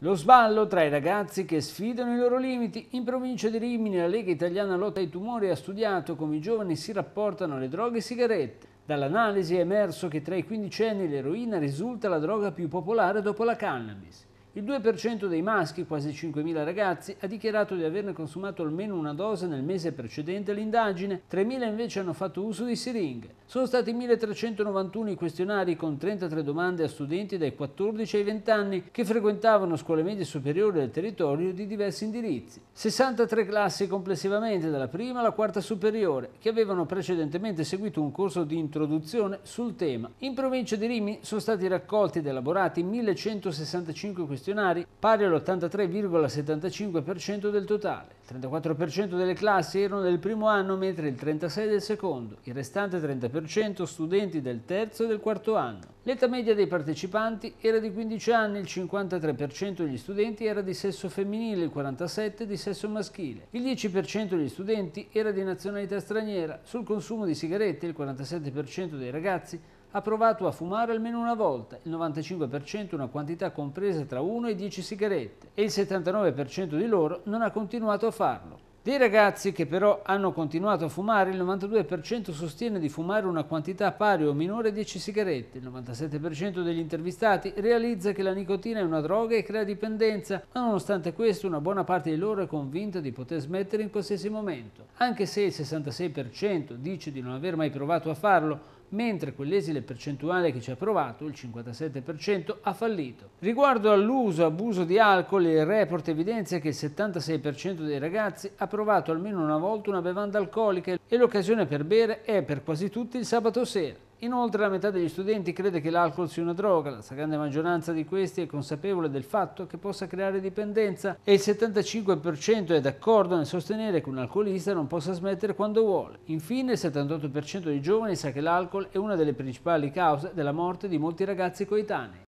Lo sballo tra i ragazzi che sfidano i loro limiti. In provincia di Rimini la Lega Italiana Lotta ai Tumori ha studiato come i giovani si rapportano alle droghe e sigarette. Dall'analisi è emerso che tra i quindicenni l'eroina risulta la droga più popolare dopo la cannabis. Il 2% dei maschi, quasi 5.000 ragazzi, ha dichiarato di averne consumato almeno una dose nel mese precedente l'indagine, 3.000 invece hanno fatto uso di siringhe. Sono stati 1.391 i questionari con 33 domande a studenti dai 14 ai 20 anni che frequentavano scuole medie superiori del territorio di diversi indirizzi. 63 classi complessivamente, dalla prima alla quarta superiore, che avevano precedentemente seguito un corso di introduzione sul tema. In provincia di Rimini sono stati raccolti ed elaborati 1.165 questionari questionari, pari all'83,75% del totale. Il 34% delle classi erano del primo anno, mentre il 36% del secondo, il restante 30% studenti del terzo e del quarto anno. L'età media dei partecipanti era di 15 anni, il 53% degli studenti era di sesso femminile, il 47% di sesso maschile. Il 10% degli studenti era di nazionalità straniera. Sul consumo di sigarette il 47% dei ragazzi ha provato a fumare almeno una volta, il 95% una quantità compresa tra 1 e 10 sigarette e il 79% di loro non ha continuato a farlo. Dei ragazzi che però hanno continuato a fumare, il 92% sostiene di fumare una quantità pari o minore a 10 sigarette, il 97% degli intervistati realizza che la nicotina è una droga e crea dipendenza, ma nonostante questo una buona parte di loro è convinta di poter smettere in qualsiasi momento. Anche se il 66% dice di non aver mai provato a farlo, mentre quell'esile percentuale che ci ha provato, il 57%, ha fallito. Riguardo all'uso e abuso di alcol, il report evidenzia che il 76% dei ragazzi ha provato almeno una volta una bevanda alcolica e l'occasione per bere è per quasi tutti il sabato sera. Inoltre la metà degli studenti crede che l'alcol sia una droga, la stragrande maggioranza di questi è consapevole del fatto che possa creare dipendenza e il 75% è d'accordo nel sostenere che un alcolista non possa smettere quando vuole. Infine il 78% dei giovani sa che l'alcol è una delle principali cause della morte di molti ragazzi coetanei.